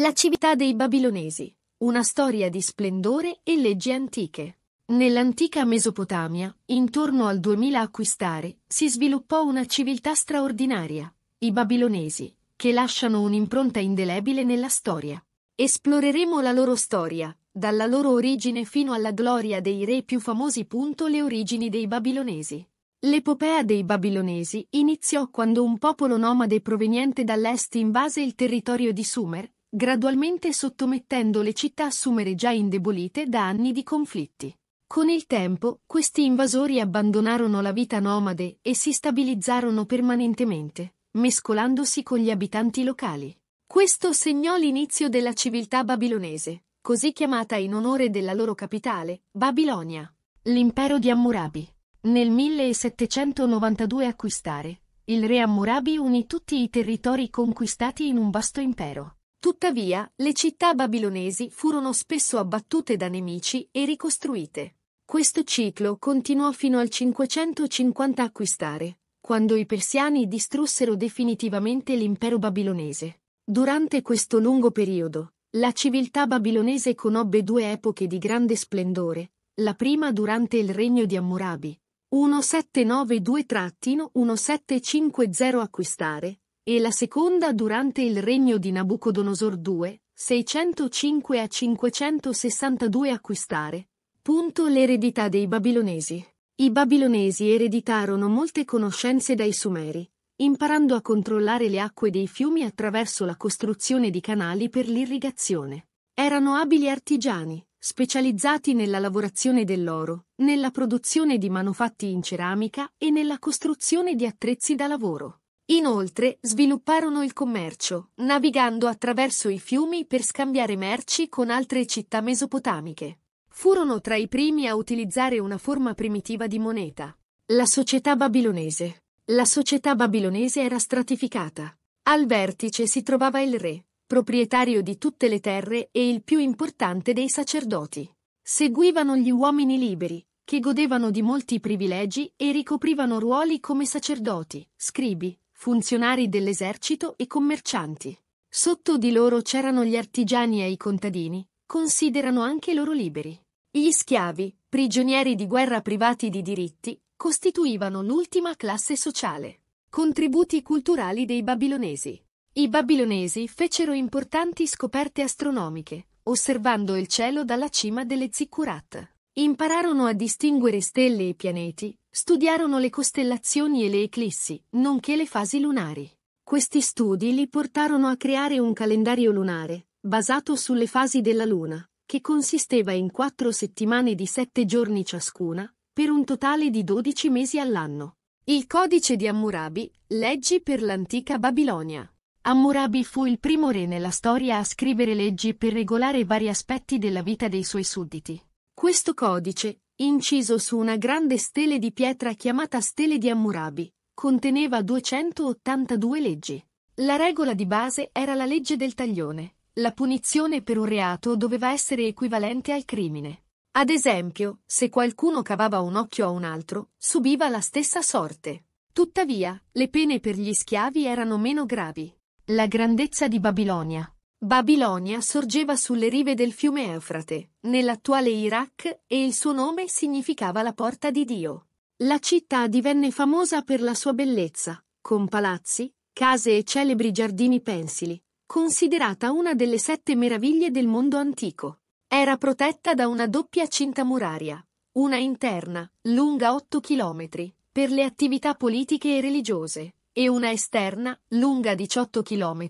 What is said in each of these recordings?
La civiltà dei Babilonesi. Una storia di splendore e leggi antiche. Nell'antica Mesopotamia, intorno al 2000 acquistare, si sviluppò una civiltà straordinaria, i Babilonesi, che lasciano un'impronta indelebile nella storia. Esploreremo la loro storia, dalla loro origine fino alla gloria dei re più famosi. Le origini dei Babilonesi. L'epopea dei Babilonesi iniziò quando un popolo nomade proveniente dall'est invase il territorio di Sumer, gradualmente sottomettendo le città a sumere già indebolite da anni di conflitti. Con il tempo, questi invasori abbandonarono la vita nomade e si stabilizzarono permanentemente, mescolandosi con gli abitanti locali. Questo segnò l'inizio della civiltà babilonese, così chiamata in onore della loro capitale, Babilonia. L'impero di Ammurabi. Nel 1792 acquistare, il re Ammurabi unì tutti i territori conquistati in un vasto impero. Tuttavia, le città babilonesi furono spesso abbattute da nemici e ricostruite. Questo ciclo continuò fino al 550 acquistare, quando i persiani distrussero definitivamente l'impero babilonese. Durante questo lungo periodo, la civiltà babilonese conobbe due epoche di grande splendore, la prima durante il regno di Ammurabi, 1792-1750 acquistare, e la seconda durante il regno di Nabucodonosor II, 605 a 562 acquistare. Punto l'eredità dei babilonesi. I babilonesi ereditarono molte conoscenze dai sumeri, imparando a controllare le acque dei fiumi attraverso la costruzione di canali per l'irrigazione. Erano abili artigiani, specializzati nella lavorazione dell'oro, nella produzione di manufatti in ceramica e nella costruzione di attrezzi da lavoro. Inoltre svilupparono il commercio, navigando attraverso i fiumi per scambiare merci con altre città mesopotamiche. Furono tra i primi a utilizzare una forma primitiva di moneta, la società babilonese. La società babilonese era stratificata. Al vertice si trovava il re, proprietario di tutte le terre e il più importante dei sacerdoti. Seguivano gli uomini liberi, che godevano di molti privilegi e ricoprivano ruoli come sacerdoti, scribi, funzionari dell'esercito e commercianti. Sotto di loro c'erano gli artigiani e i contadini, considerano anche loro liberi. Gli schiavi, prigionieri di guerra privati di diritti, costituivano l'ultima classe sociale. Contributi culturali dei babilonesi. I babilonesi fecero importanti scoperte astronomiche, osservando il cielo dalla cima delle Zikkurat. Impararono a distinguere stelle e pianeti, Studiarono le costellazioni e le eclissi, nonché le fasi lunari. Questi studi li portarono a creare un calendario lunare, basato sulle fasi della Luna, che consisteva in quattro settimane di sette giorni ciascuna, per un totale di dodici mesi all'anno. Il codice di Hammurabi, leggi per l'antica Babilonia. Hammurabi fu il primo re nella storia a scrivere leggi per regolare vari aspetti della vita dei suoi sudditi. Questo codice, inciso su una grande stele di pietra chiamata Stele di Ammurabi, conteneva 282 leggi. La regola di base era la legge del taglione. La punizione per un reato doveva essere equivalente al crimine. Ad esempio, se qualcuno cavava un occhio a un altro, subiva la stessa sorte. Tuttavia, le pene per gli schiavi erano meno gravi. La grandezza di Babilonia Babilonia sorgeva sulle rive del fiume Eufrate, nell'attuale Iraq, e il suo nome significava la porta di Dio. La città divenne famosa per la sua bellezza, con palazzi, case e celebri giardini pensili, considerata una delle sette meraviglie del mondo antico. Era protetta da una doppia cinta muraria, una interna, lunga 8 km, per le attività politiche e religiose, e una esterna, lunga 18 km,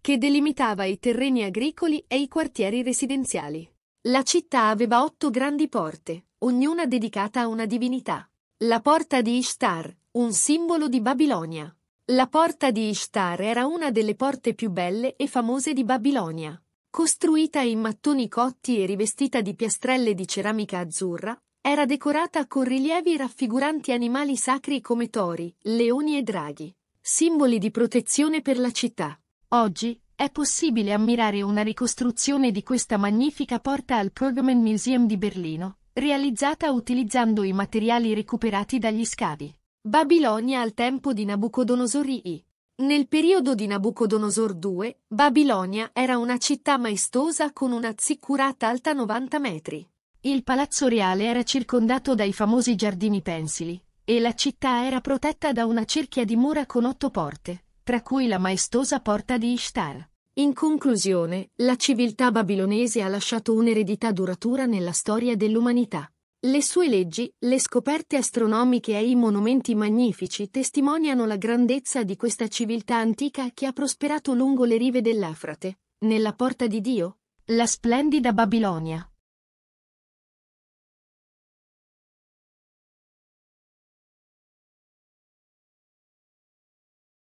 che delimitava i terreni agricoli e i quartieri residenziali. La città aveva otto grandi porte, ognuna dedicata a una divinità. La porta di Ishtar, un simbolo di Babilonia. La porta di Ishtar era una delle porte più belle e famose di Babilonia. Costruita in mattoni cotti e rivestita di piastrelle di ceramica azzurra, era decorata con rilievi raffiguranti animali sacri come tori, leoni e draghi, simboli di protezione per la città. Oggi, è possibile ammirare una ricostruzione di questa magnifica porta al Pergamon Museum di Berlino, realizzata utilizzando i materiali recuperati dagli scavi. Babilonia al tempo di Nabucodonosor I. Nel periodo di Nabucodonosor II, Babilonia era una città maestosa con una ziccurata alta 90 metri. Il palazzo reale era circondato dai famosi giardini pensili, e la città era protetta da una cerchia di mura con otto porte tra cui la maestosa porta di Ishtar. In conclusione, la civiltà babilonese ha lasciato un'eredità duratura nella storia dell'umanità. Le sue leggi, le scoperte astronomiche e i monumenti magnifici testimoniano la grandezza di questa civiltà antica che ha prosperato lungo le rive dell'Afrate, nella porta di Dio, la splendida Babilonia.